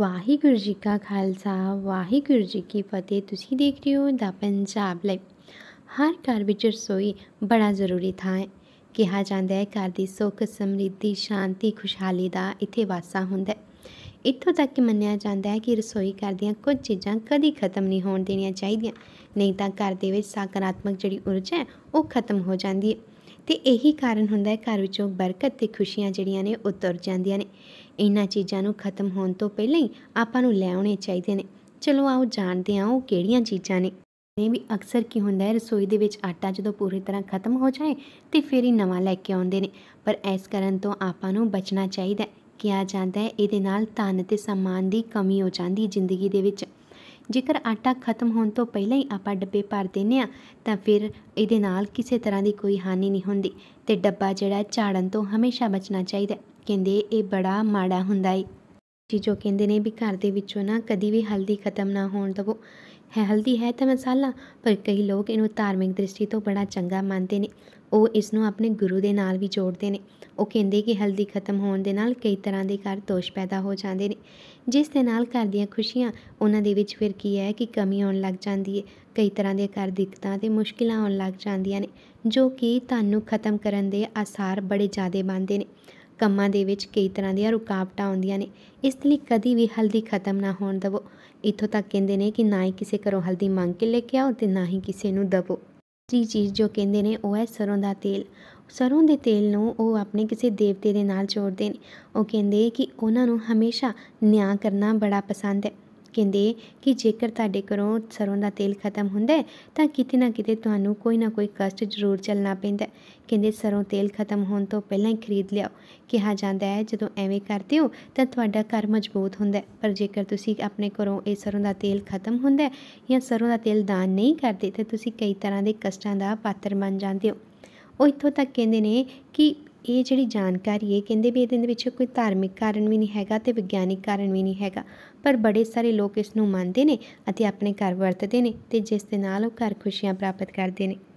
ਵਾਹਿਗੁਰੂ ਜੀ ਕਾ ਖਾਲਸਾ ਵਾਹਿਗੁਰੂ ਜੀ ਕੀ ਫਤਿਹ ਤੁਸੀਂ ਦੇਖ ਰਹੇ ਹੋ ਦਾ ਪੰਜਾਬ ਲਾਈਵ ਹਰ ਘਰ ਵਿੱਚ ਰਸੋਈ ਬੜਾ ਜ਼ਰੂਰੀ ਥਾਂ ਹੈ ਕਿਹਾ ਜਾਂਦਾ ਹੈ ਘਰ ਦੀ ਸੁੱਖ ਸਮ੍ਰਿੱਧੀ ਸ਼ਾਂਤੀ ਖੁਸ਼ਹਾਲੀ ਦਾ ਇੱਥੇ ਵਾਸਾ ਹੁੰਦਾ ਹੈ ਇੱਥੋਂ ਤੱਕ ਕਿ ਮੰਨਿਆ ਜਾਂਦਾ ਹੈ ਕਿ ਰਸੋਈ ਘਰ ਦੀਆਂ ਕੁਝ ਚੀਜ਼ਾਂ ਕਦੀ ਖਤਮ ਨਹੀਂ ਹੋਣ ਦੇਣੀਆਂ ਚਾਹੀਦੀਆਂ ਨਹੀਂ ਤਾਂ ਘਰ ਦੇ ਵਿੱਚ ਸਕਾਰਾਤਮਕ ਜਿਹੜੀ ਊਰਜਾ ਹੈ ਉਹ ਖਤਮ ਹੋ ਜਾਂਦੀ ਹੈ ਤੇ ਇਹੀ ਕਾਰਨ ਹੁੰਦਾ ਹੈ ਘਰ ਵਿੱਚੋਂ ਬਰਕਤ ਤੇ ਖੁਸ਼ੀਆਂ ਜਿਹੜੀਆਂ ਨੇ ਉਤਰ ਜਾਂਦੀਆਂ ਨੇ ਇਹਨਾਂ ਚੀਜ਼ਾਂ ਨੂੰ ਖਤਮ ਹੋਣ ਤੋਂ ਪਹਿਲਾਂ ਹੀ ਆਪਾਂ ਨੂੰ ਲੈ ਆਉਣੇ ਚਾਹੀਦੇ ਨੇ ਚਲੋ ਆਓ ਜਾਣਦੇ ਹਾਂ ਉਹ ਕਿਹੜੀਆਂ ਚੀਜ਼ਾਂ ਨੇ ਨੇ ਵੀ ਅਕਸਰ ਕੀ ਹੁੰਦਾ ਹੈ ਰਸੋਈ ਦੇ ਵਿੱਚ ਆਟਾ ਜਦੋਂ ਪੂਰੀ ਤਰ੍ਹਾਂ ਖਤਮ ਹੋ ਜਾਏ ਤੇ ਫਿਰ ਹੀ ਨਵਾਂ ਲੈ ਕੇ ਆਉਂਦੇ ਨੇ ਪਰ ਐਸ ਕਰਨ ਤੋਂ ਆਪਾਂ ਨੂੰ ਬਚਣਾ ਚਾਹੀਦਾ ਕਿਹਾ ਜਾਂਦਾ ਹੈ ਇਹਦੇ ਨਾਲ ਧਨ ਤੇ ਸਮਾਨ ਦੀ ਕਮੀ ਹੋ ਜਾਂਦੀ ਜ਼ਿੰਦਗੀ ਦੇ ਵਿੱਚ ਜੇਕਰ ਆਟਾ ਖਤਮ ਹੋਣ ਤੋਂ ਪਹਿਲਾਂ ਹੀ ਆਪਾਂ ਡੱਬੇ ਭਰ ਦਿੰਨੇ ਆ ਤਾਂ ਫਿਰ ਇਹਦੇ ਨਾਲ ਕਿਸੇ ਤਰ੍ਹਾਂ ਦੀ ਕੋਈ ਹਾਨੀ ਨਹੀਂ ਹੁੰਦੀ ਤੇ ਡੱਬਾ ਜਿਹੜਾ ਝਾੜਨ ਤੋਂ ਹਮੇਸ਼ਾ ਬਚਣਾ ਚਾਹੀਦਾ ਕਹਿੰਦੇ ਇਹ ਬੜਾ ਮਾੜਾ ਹੁੰਦਾ ਏ ਜੀ ਜੋ ਕਹਿੰਦੇ ਨੇ ਵੀ ਘਰ ਦੇ ਵਿੱਚੋਂ ਨਾ ਕਦੀ ਵੀ ਹਲਦੀ ਖਤਮ ਨਾ ਹੋਣ ਦਵੋ ਹੈਲਦੀ ਹੈ ਤਾਂ ਮਸਾਲਾ ਪਰ ਕਈ ਲੋਕ ਇਹਨੂੰ ਧਾਰਮਿਕ ਦ੍ਰਿਸ਼ਟੀ ਤੋਂ ਬੜਾ ਚੰਗਾ ਮੰਨਦੇ ਨੇ ਉਹ ਇਸ ਨੂੰ ਆਪਣੇ ਗੁਰੂ ਦੇ ਨਾਲ ਵੀ ਜੋੜਦੇ ਨੇ ਉਹ ਕਹਿੰਦੇ ਕਿ ਹਲਦੀ ਖਤਮ ਹੋਣ ਦੇ ਨਾਲ ਕਈ ਤਰ੍ਹਾਂ ਦੇ ਘਰ ਦੋਸ਼ ਪੈਦਾ ਹੋ ਜਾਂਦੇ ਨੇ ਜਿਸ ਦੇ ਨਾਲ ਘਰ ਦੀਆਂ ਖੁਸ਼ੀਆਂ ਉਹਨਾਂ ਦੇ ਵਿੱਚ ਫਿਰ ਕੀ ਹੈ ਕਿ ਕਮੀ ਆਉਣ ਲੱਗ ਜਾਂਦੀ ਹੈ ਕਈ ਤਰ੍ਹਾਂ ਦੇ ਘਰ ਦਿੱਕਤਾਂ ਤੇ ਮੁਸ਼ਕਿਲਾਂ ਆਉਣ ਲੱਗ ਜਾਂਦੀਆਂ ਨੇ ਜੋ ਕਿ ਤੁਹਾਨੂੰ ਖਤਮ ਕਰਨ ਦੇ ਆਸਾਰ ਬੜੇ ਜ਼ਿਆਦੇ ਬੰਦੇ ਨੇ ਕੰਮਾਂ ਦੇ ਵਿੱਚ ਕਈ ਤਰ੍ਹਾਂ ਦੀਆਂ ਰੁਕਾਵਟਾਂ ਆਉਂਦੀਆਂ ਨੇ ਇਸ ਲਈ ਕਦੀ ਵੀ ਹਲਦੀ ਖਤਮ ਨਾ ਹੋਣ ਦਵੋ ਇੱਥੋਂ ਤੱਕ ਕਹਿੰਦੇ ਨੇ ਕਿ ਨਾ ਹੀ ਕਿਸੇ ਘਰੋਂ ਹਲਦੀ ਮੰਗ ਕੇ ਲੈ ਕੇ ਆਓ ਤੇ ਨਾ ਹੀ ਕਿਸੇ ਨੂੰ ਦਵੋ ਤੀਜੀ ਚੀਜ਼ ਜੋ ਕਹਿੰਦੇ ਨੇ ਉਹ ਹੈ ਸਰੋਂ ਦਾ ਤੇਲ ਸਰੋਂ ਦੇ ਤੇਲ ਨੂੰ ਉਹ ਆਪਣੇ ਕਿਸੇ ਦੇਵਤੇ ਦੇ ਨਾਲ ਜੋੜਦੇ ਨੇ ਉਹ ਕਹਿੰਦੇ ਕਿ ਉਹਨਾਂ ਨੂੰ ਹਮੇਸ਼ਾ ਨਿਆਂ ਕਰਨਾ ਬੜਾ ਪਸੰਦ ਹੈ ਕਹਿੰਦੇ ਕਿ ਜੇਕਰ ਤੁਹਾਡੇ ਘਰੋਂ ਸਰੋਂ ਦਾ ਤੇਲ ਖਤਮ ਹੁੰਦਾ ਤਾਂ ਕਿਤੇ ਨਾ ਕਿਤੇ ਤੁਹਾਨੂੰ ਕੋਈ ਨਾ ਕੋਈ ਕਸ਼ਟ ਜ਼ਰੂਰ ਚੱਲਣਾ ਪੈਂਦਾ ਕਹਿੰਦੇ ਸਰੋਂ ਤੇਲ ਖਤਮ ਹੋਣ ਤੋਂ ਪਹਿਲਾਂ ਹੀ ਖਰੀਦ ਲਿਆਓ ਕਿਹਾ ਜਾਂਦਾ ਹੈ ਜਦੋਂ ਐਵੇਂ ਕਰਦੇ ਹੋ ਤਾਂ ਤੁਹਾਡਾ ਘਰ ਮਜ਼ਬੂਤ ਹੁੰਦਾ ਪਰ ਜੇਕਰ ਤੁਸੀਂ ਆਪਣੇ ਘਰੋਂ ਇਹ ਸਰੋਂ ਦਾ ਤੇਲ ਖਤਮ ਹੁੰਦਾ ਜਾਂ ਸਰੋਂ ਦਾ ਤੇਲ ਦਾਨ ਨਹੀਂ ਕਰਦੇ ਤਾਂ ਤੁਸੀਂ ਕਈ ਤਰ੍ਹਾਂ ਦੇ ਕਸ਼ਟਾਂ ਦਾ ਪਾਤਰ ਬਣ ਜਾਂਦੇ ਹੋ ਉਹ ਇੱਥੋਂ ਤੱਕ ਕਹਿੰਦੇ ਨੇ ਕਿ ਇਹ ਜਿਹੜੀ ਜਾਣਕਾਰੀ ਹੈ ਕਹਿੰਦੇ ਵੀ ਇਹਦੇ ਵਿੱਚ ਕੋਈ ਧਾਰਮਿਕ ਕਾਰਨ ਵੀ ਨਹੀਂ ਹੈਗਾ ਤੇ ਵਿਗਿਆਨਿਕ ਕਾਰਨ ਵੀ ਨਹੀਂ ਹੈਗਾ ਪਰ ਬੜੇ ਸਾਰੇ ਲੋਕ ਇਸ ਨੂੰ ਮੰਨਦੇ ਨੇ ਅਤੇ ਆਪਣੇ ਘਰ ਵਰਤਦੇ ਨੇ ਤੇ ਜਿਸ ਦੇ ਨਾਲ ਉਹ ਘਰ ਖੁਸ਼ੀਆਂ ਪ੍ਰਾਪਤ ਕਰਦੇ ਨੇ